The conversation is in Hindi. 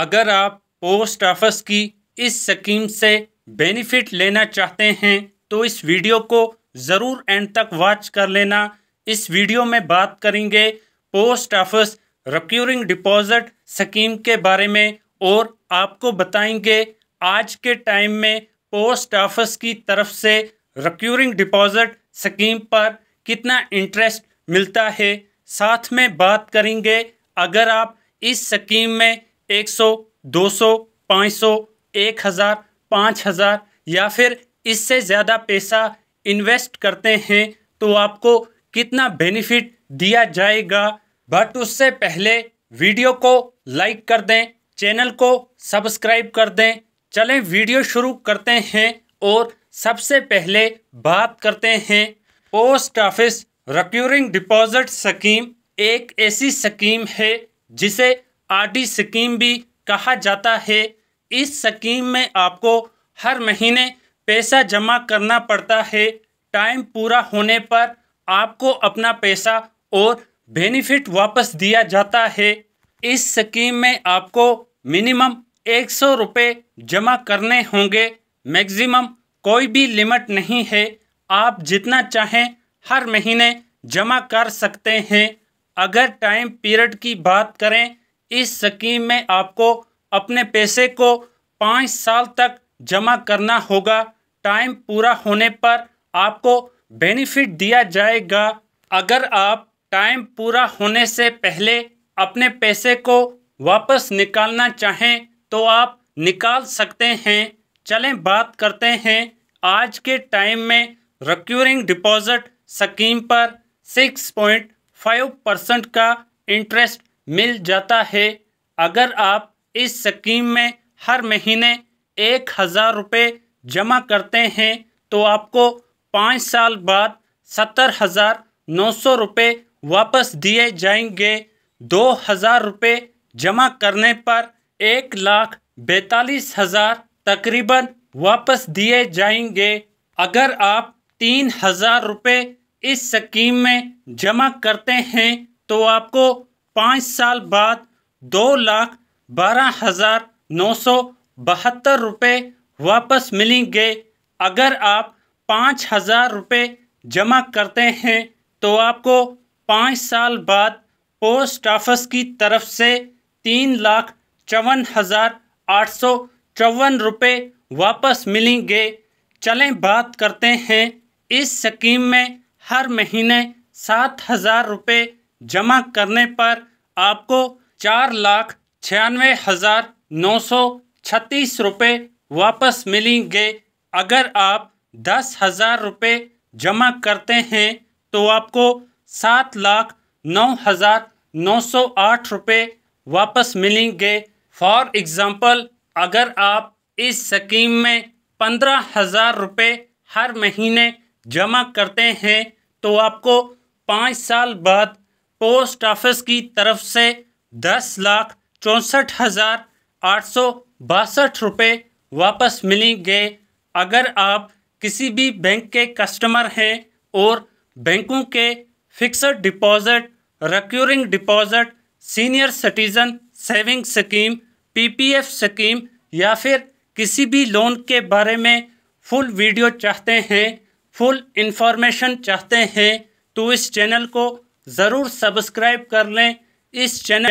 अगर आप पोस्ट ऑफिस की इस स्कीम से बेनिफिट लेना चाहते हैं तो इस वीडियो को ज़रूर एंड तक वॉच कर लेना इस वीडियो में बात करेंगे post office recurring deposit scheme के बारे में और आपको बताएंगे आज के टाइम में पोस्ट ऑफिस की तरफ से रिक्यूरिंग डिपॉजिट स्कीम पर कितना इंटरेस्ट मिलता है साथ में बात करेंगे अगर आप इस स्कीम में एक सौ दो सौ पाँच सौ एक हज़ार पाँच हज़ार या फिर इससे ज़्यादा पैसा इन्वेस्ट करते हैं तो आपको कितना बेनिफिट दिया जाएगा बट उससे पहले वीडियो को लाइक कर दें चैनल को सब्सक्राइब कर दें चलें वीडियो शुरू करते हैं और सबसे पहले बात करते हैं post office recurring deposit scheme एक ऐसी स्कीम है जिसे आरडी स्कीम भी कहा जाता है इस स्कीम में आपको हर महीने पैसा जमा करना पड़ता है टाइम पूरा होने पर आपको अपना पैसा और बेनिफिट वापस दिया जाता है इस स्कीम में आपको मिनिमम एक सौ रुपये जमा करने होंगे मैक्सिमम कोई भी लिमिट नहीं है आप जितना चाहें हर महीने जमा कर सकते हैं अगर टाइम पीरियड की बात करें इस स्कीम में आपको अपने पैसे को पाँच साल तक जमा करना होगा टाइम पूरा होने पर आपको बेनिफिट दिया जाएगा अगर आप टाइम पूरा होने से पहले अपने पैसे को वापस निकालना चाहें तो आप निकाल सकते हैं चलें बात करते हैं आज के टाइम में रिक्यूरिंग डिपॉजिट स्कीम पर 6.5 परसेंट का इंटरेस्ट मिल जाता है अगर आप इस स्कीम में हर महीने एक हज़ार रुपये जमा करते हैं तो आपको पाँच साल बाद सत्तर हज़ार नौ सौ रुपये वापस दिए जाएंगे दो हज़ार रुपये जमा करने पर एक लाख बैतालीस हज़ार तकरीबन वापस दिए जाएंगे अगर आप तीन हज़ार रुपये इस स्कीम में जमा करते हैं तो आपको पाँच साल बाद दो लाख बारह हज़ार नौ सौ बहत्तर रुपये वापस मिलेंगे अगर आप पाँच हज़ार रुपये जमा करते हैं तो आपको पाँच साल बाद पोस्ट ऑफिस की तरफ से तीन लाख चौवन हज़ार आठ सौ चौवन रुपये वापस मिलेंगे चलें बात करते हैं इस स्कीम में हर महीने सात हज़ार रुपये जमा करने पर आपको चार लाख छियानवे हज़ार नौ सौ छत्तीस रुपये वापस मिलेंगे अगर आप दस हज़ार रुपये जमा करते हैं तो आपको सात लाख नौ हज़ार नौ सौ आठ रुपये वापस मिलेंगे फॉर एग्ज़ाम्पल अगर आप इस स्कीम में पंद्रह हज़ार रुपये हर महीने जमा करते हैं तो आपको पाँच साल बाद पोस्ट ऑफिस की तरफ से दस लाख चौंसठ हज़ार आठ सौ बासठ रुपये वापस मिलेंगे अगर आप किसी भी बैंक के कस्टमर हैं और बैंकों के fixed deposit recurring deposit senior citizen saving scheme PPF scheme या फिर किसी भी लोन के बारे में फुल वीडियो चाहते हैं फुल इंफॉर्मेशन चाहते हैं तो इस चैनल को ज़रूर सब्सक्राइब कर लें इस चैनल